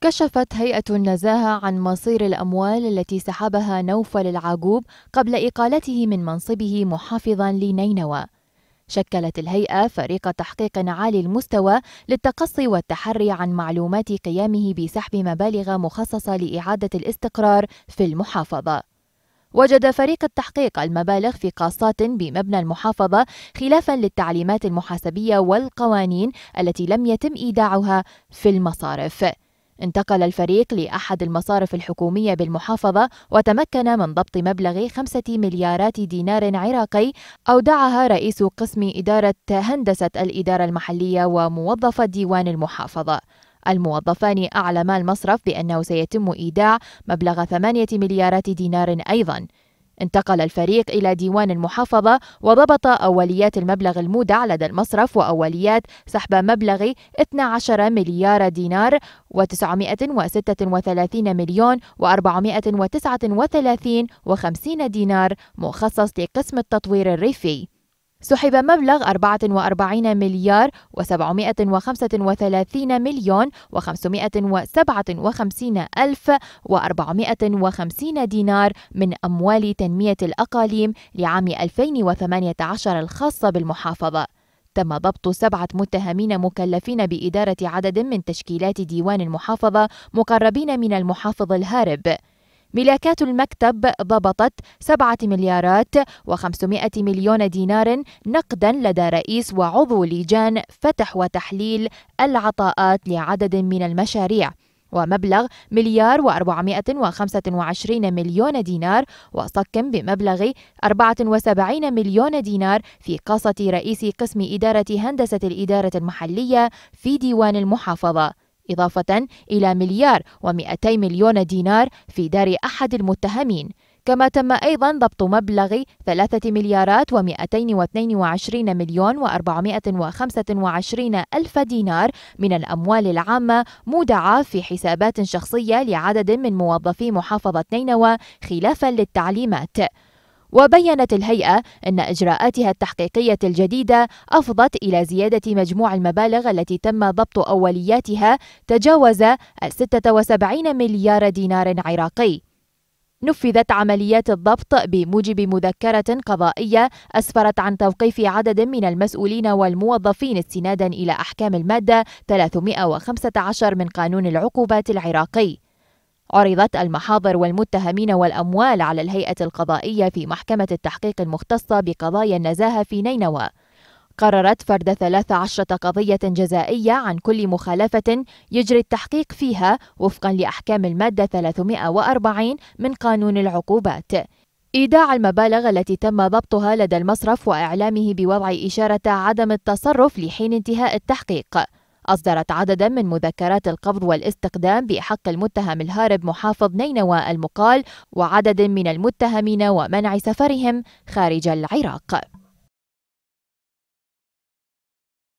كشفت هيئة النزاهة عن مصير الأموال التي سحبها نوفل العاقوب قبل إقالته من منصبه محافظا لنينوى. شكلت الهيئة فريق تحقيق عالي المستوى للتقصي والتحري عن معلومات قيامه بسحب مبالغ مخصصة لإعادة الاستقرار في المحافظة. وجد فريق التحقيق المبالغ في قاصات بمبنى المحافظة خلافا للتعليمات المحاسبية والقوانين التي لم يتم إيداعها في المصارف. انتقل الفريق لأحد المصارف الحكومية بالمحافظة وتمكن من ضبط مبلغ خمسة مليارات دينار عراقي أودعها رئيس قسم إدارة هندسة الإدارة المحلية وموظف ديوان المحافظة الموظفان أعلما المصرف بأنه سيتم إيداع مبلغ ثمانية مليارات دينار أيضا انتقل الفريق إلى ديوان المحافظة وضبط أوليات المبلغ المودع لدى المصرف وأوليات سحب مبلغ 12 مليار دينار و936 مليون و439 و50 دينار مخصص لقسم التطوير الريفي سحب مبلغ 44 مليار و735 مليون و557 ألف و450 دينار من أموال تنمية الأقاليم لعام 2018 الخاصة بالمحافظة تم ضبط سبعة متهمين مكلفين بإدارة عدد من تشكيلات ديوان المحافظة مقربين من المحافظ الهارب ملاكات المكتب ضبطت 7 مليارات و500 مليون دينار نقدا لدى رئيس وعضو لجان فتح وتحليل العطاءات لعدد من المشاريع ومبلغ مليار و425 مليون دينار وصك بمبلغ 74 مليون دينار في قصة رئيس قسم إدارة هندسة الإدارة المحلية في ديوان المحافظة إضافة إلى مليار و200 مليون دينار في دار أحد المتهمين كما تم أيضا ضبط مبلغ 3 مليارات و222 مليون و425 ألف دينار من الأموال العامة مودعة في حسابات شخصية لعدد من موظفي محافظة نينوى خلافا للتعليمات وبينت الهيئة أن إجراءاتها التحقيقية الجديدة أفضت إلى زيادة مجموع المبالغ التي تم ضبط أولياتها تجاوز 76 مليار دينار عراقي نفذت عمليات الضبط بموجب مذكرة قضائية أسفرت عن توقيف عدد من المسؤولين والموظفين استنادا إلى أحكام المادة 315 من قانون العقوبات العراقي عرضت المحاضر والمتهمين والأموال على الهيئة القضائية في محكمة التحقيق المختصة بقضايا النزاهة في نينوى قررت فرد 13 قضية جزائية عن كل مخالفة يجري التحقيق فيها وفقا لأحكام المادة 340 من قانون العقوبات إيداع المبالغ التي تم ضبطها لدى المصرف وإعلامه بوضع إشارة عدم التصرف لحين انتهاء التحقيق أصدرت عددا من مذكرات القبض والاستقدام بحق المتهم الهارب محافظ نينوى المقال وعدد من المتهمين ومنع سفرهم خارج العراق